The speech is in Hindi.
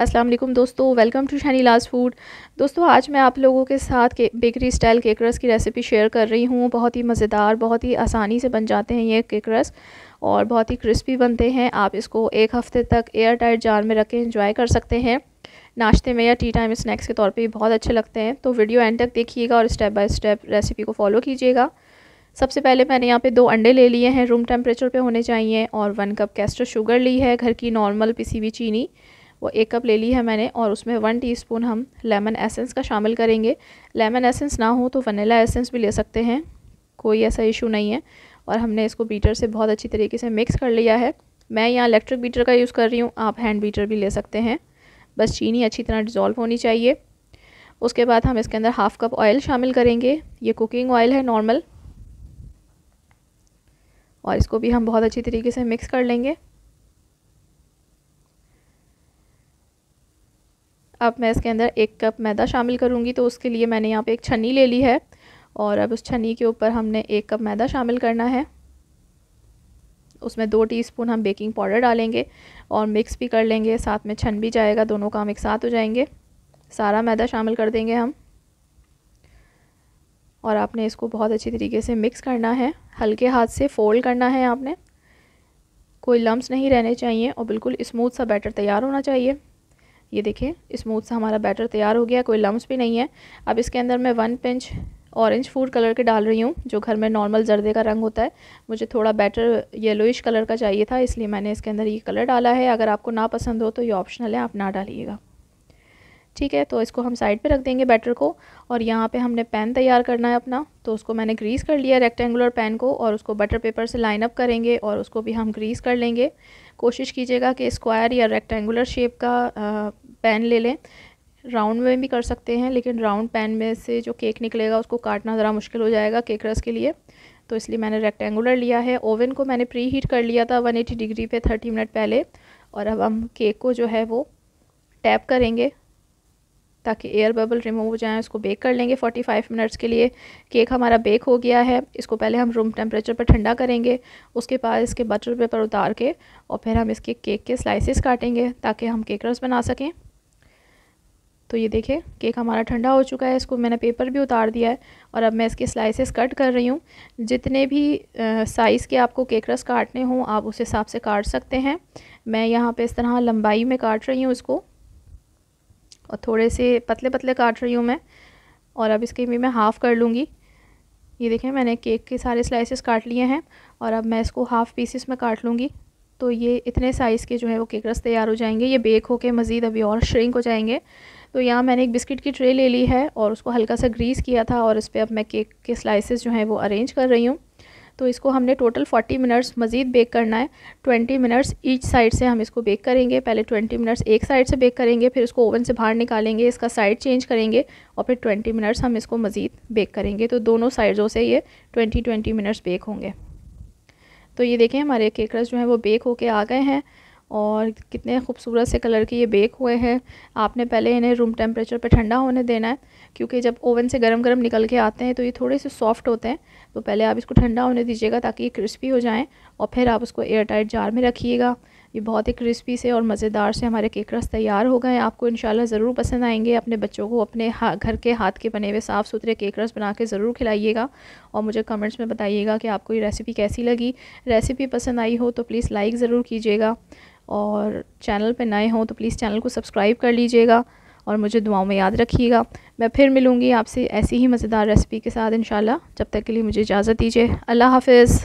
अस्सलाम वालेकुम दोस्तों welcome to Shani last food दोस्तों आज मैं आप लोगों के साथ के बेकरी स्टाइल केक रस की रेसिपी शेयर कर रही हूँ बहुत ही मज़ेदार बहुत ही आसानी से बन जाते हैं ये केक रस और बहुत ही क्रिस्पी बनते हैं आप इसको एक हफ़्ते तक एयर टाइट जार में रख के इंजॉय कर सकते हैं नाश्ते में या टी टाइम स्नैक्स के तौर पर भी बहुत अच्छे लगते हैं तो वीडियो एंड तक देखिएगा और स्टेप बाई स्टेप रेसिपी को फॉलो कीजिएगा सबसे पहले मैंने यहाँ पे दो अंडे ले लिए हैं रूम टेम्परेचर पे होने चाहिए और वन कप कैस्टर शुगर ली है घर की नॉर्मल पिसी हुई चीनी वो एक कप ले ली है मैंने और उसमें वन टीस्पून हम लेमन एसेंस का शामिल करेंगे लेमन एसेंस ना हो तो वनीला एसेंस भी ले सकते हैं कोई ऐसा इशू नहीं है और हमने इसको बीटर से बहुत अच्छी तरीके से मिक्स कर लिया है मैं यहाँ इलेक्ट्रिक बीटर का यूज़ कर रही हूँ आप हैंड बीटर भी ले सकते हैं बस चीनी अच्छी तरह डिज़ोल्व होनी चाहिए उसके बाद हम इसके अंदर हाफ़ कप ऑयल शामिल करेंगे ये कुकिंग ऑयल है नॉर्मल और इसको भी हम बहुत अच्छी तरीके से मिक्स कर लेंगे अब मैं इसके अंदर एक कप मैदा शामिल करूँगी तो उसके लिए मैंने यहाँ पर एक छन्नी ले ली है और अब उस छन्नी के ऊपर हमने एक कप मैदा शामिल करना है उसमें दो टीस्पून हम बेकिंग पाउडर डालेंगे और मिक्स भी कर लेंगे साथ में छन भी जाएगा दोनों काम एक साथ हो जाएंगे सारा मैदा शामिल कर देंगे हम और आपने इसको बहुत अच्छी तरीके से मिक्स करना है हल्के हाथ से फोल्ड करना है आपने कोई लम्ब नहीं रहने चाहिए और बिल्कुल स्मूथ सा बैटर तैयार होना चाहिए ये देखिए स्मूथ सा हमारा बैटर तैयार हो गया कोई लम्स भी नहीं है अब इसके अंदर मैं one pinch orange food colour के डाल रही हूँ जो घर में नॉर्मल जर्दे का रंग होता है मुझे थोड़ा बैटर येलोइश कलर का चाहिए था इसलिए मैंने इसके अंदर ये कलर डाला है अगर आपको ना पसंद हो तो ये ऑप्शनल है आप ना डालिएगा ठीक है तो इसको हम साइड पे रख देंगे बैटर को और यहाँ पे हमने पैन तैयार करना है अपना तो उसको मैंने ग्रीस कर लिया रेक्टेंगुलर पैन को और उसको बटर पेपर से लाइन अप करेंगे और उसको भी हम ग्रीस कर लेंगे कोशिश कीजिएगा कि स्क्वायर या रेक्टेंगुलर शेप का पैन ले लें राउंड में भी कर सकते हैं लेकिन राउंड पैन में से जो केक निकलेगा उसको काटना ज़रा मुश्किल हो जाएगा केक रस के लिए तो इसलिए मैंने रेक्टेंगुलर लिया है ओवन को मैंने प्री हीट कर लिया था 180 डिग्री पे 30 मिनट पहले और अब हम केक को जो है वो टैप करेंगे ताकि एयर बबल रिमूव हो जाए उसको बेक कर लेंगे 45 मिनट्स के लिए केक हमारा बेक हो गया है इसको पहले हम रूम टेम्परेचर पर ठंडा करेंगे उसके बाद इसके बटर पेपर उतार के और फिर हम इसके केक के स्लाइसिस काटेंगे ताकि हम केक रस बना सकें तो ये देखिए केक हमारा ठंडा हो चुका है इसको मैंने पेपर भी उतार दिया है और अब मैं इसके स्लाइसेस कट कर रही हूँ जितने भी साइज़ के आपको केक रस काटने हों आप उस हिसाब से काट सकते हैं मैं यहाँ पे इस तरह लंबाई में काट रही हूँ इसको और थोड़े से पतले पतले काट रही हूँ मैं और अब इसके भी मैं हाफ़ कर लूँगी ये देखें मैंने केक के सारे स्लाइसिस काट लिए हैं और अब मैं इसको हाफ़ पीसेस में काट लूँगी तो ये इतने साइज़ के जो है वो केक रस तैयार हो जाएंगे ये बेक होकर मज़ीद अभी और श्रिंक हो जाएंगे तो यहाँ मैंने एक बिस्किट की ट्रे ले ली है और उसको हल्का सा ग्रीस किया था और इस पर अब मैं केक के स्लाइसिस जो हैं वो अरेंज कर रही हूँ तो इसको हमने टोटल 40 मिनट्स मज़ीद बेक करना है 20 मिनट्स ईच साइड से हम इसको बेक करेंगे पहले 20 मिनट्स एक साइड से बेक करेंगे फिर इसको ओवन से बाहर निकालेंगे इसका साइड चेंज करेंगे और फिर 20 मिनट्स हम इसको मज़ीद बेक करेंगे तो दोनों साइडों से ये 20 20 मिनट्स बेक होंगे तो ये देखें हमारे केकरस जो हैं वो बेक होके आ गए हैं और कितने खूबसूरत से कलर के ये बेक हुए हैं आपने पहले इन्हें रूम टेम्परेचर पे ठंडा होने देना है क्योंकि जब ओवन से गरम गरम निकल के आते हैं तो ये थोड़े से सॉफ्ट होते हैं तो पहले आप इसको ठंडा होने दीजिएगा ताकि ये क्रिस्पी हो जाएँ और फिर आप उसको एयर टाइट जार में रखिएगा ये बहुत ही क्रिस्पी से और मज़ेदार से हमारे केक रस तैयार हो गए आपको इन ज़रूर पसंद आएंगे अपने बच्चों को अपने हा घर के हाथ के बने हुए साफ़ सुथरे केक रस बना के ज़रूर खिलाइएगा और मुझे कमेंट्स में बताइएगा कि आपको ये रेसिपी कैसी लगी रेसिपी पसंद आई हो तो प्लीज़ लाइक ज़रूर कीजिएगा और चैनल पे नए हों तो प्लीज़ चैनल को सब्सक्राइब कर लीजिएगा और मुझे दुआओं में याद रखिएगा मैं फिर मिलूँगी आपसे ऐसी ही मज़ेदार रेसिपी के साथ इन जब तक के लिए मुझे इजाज़त दीजिए अल्लाह हाफिज़